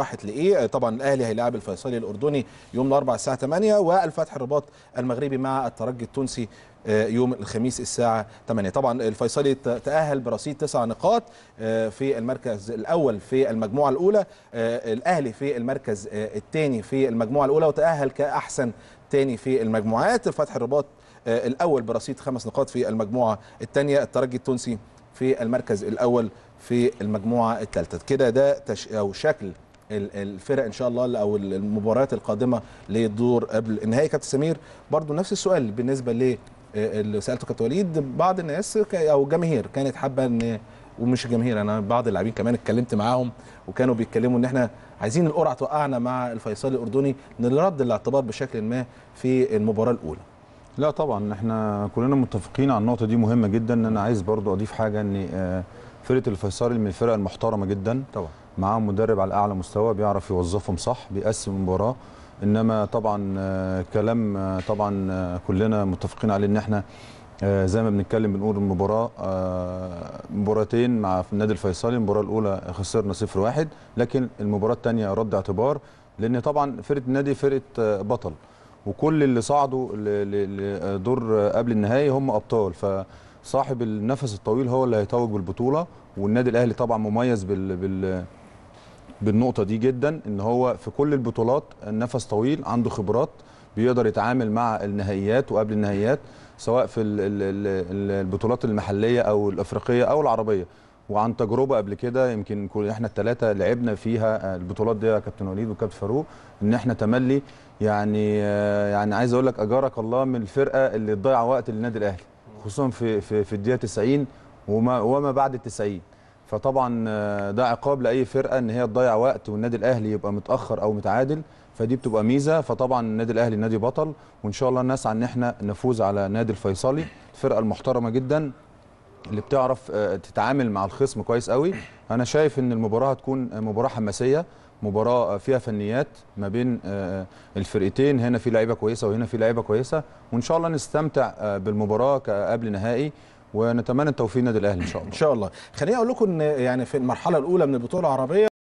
راحت لايه آه، طبعا الاهلي هيلاعب الفيصلي الاردني يوم الاربعاء الساعه 8 والفتح الرباط المغربي مع الترجي التونسي آه، يوم الخميس الساعه 8 طبعا الفيصلي تاهل برصيد تسع نقاط آه، في المركز الاول في المجموعه الاولى الاهلي في المركز الثاني في المجموعه الاولى وتاهل كاحسن ثاني في المجموعات الفتح الرباط الاول برصيد خمس نقاط في المجموعه الثانيه الترجي التونسي في المركز الاول في المجموعه الثالثه كده ده تش... او شكل الفرق ان شاء الله او المباريات القادمه للدور قبل النهائي كابتن سمير برضو نفس السؤال بالنسبه ل اللي سالته كابتن وليد بعض الناس او الجماهير كانت حابه ان ومش الجماهير انا بعض اللاعبين كمان اتكلمت معاهم وكانوا بيتكلموا ان احنا عايزين القرعه توقعنا مع الفيصلي الاردني نرد الاعتبار بشكل ما في المباراه الاولى لا طبعا احنا كلنا متفقين على النقطه دي مهمه جدا انا عايز برضو اضيف حاجه ان آه، فرقه الفيصلي من الفرق المحترمه جدا طبعا معاه مدرب على اعلى مستوى بيعرف يوظفهم صح بيقسم المباراه انما طبعا آه، كلام آه، طبعا آه، كلنا متفقين عليه ان احنا زي ما بنتكلم بنقول المباراه مباراتين مع النادي الفيصلي المباراه الاولى خسرنا 0 1 لكن المباراه الثانيه رد اعتبار لان طبعا فرقه النادي فرقه بطل وكل اللي صعدوا لدور قبل النهائي هم ابطال فصاحب النفس الطويل هو اللي هيتوج بالبطوله والنادي الاهلي طبعا مميز بال, بال بالنقطه دي جدا ان هو في كل البطولات النفس طويل عنده خبرات بيقدر يتعامل مع النهائيات وقبل النهائيات سواء في البطولات المحليه او الافريقيه او العربيه وعن تجربه قبل كده يمكن كل احنا الثلاثه لعبنا فيها آه، البطولات دي يا كابتن وليد وكابتن فاروق ان احنا تملي يعني آه، يعني عايز اقول لك اجارك الله من الفرقه اللي تضيع وقت للنادي الاهلي خصوصا في في, في الدقيقه 90 وما وما بعد ال 90 فطبعا آه، ده عقاب لاي فرقه ان هي تضيع وقت والنادي الاهلي يبقى متاخر او متعادل فدي بتبقى ميزه فطبعا النادي الاهلي نادي بطل وان شاء الله نسعى ان احنا نفوز على نادي الفيصلي الفرقه المحترمه جدا اللي بتعرف آه، تتعامل مع الخصم كويس قوي انا شايف ان المباراه هتكون آه، مباراه حماسيه مباراه فيها فنيات ما بين الفرقتين هنا في لعيبه كويسه وهنا في لعيبه كويسه وان شاء الله نستمتع بالمباراه قبل نهائي ونتمنى التوفيق للنادي الاهلي ان شاء الله ان شاء الله خليني اقول لكم ان يعني في المرحله الاولى من البطوله العربيه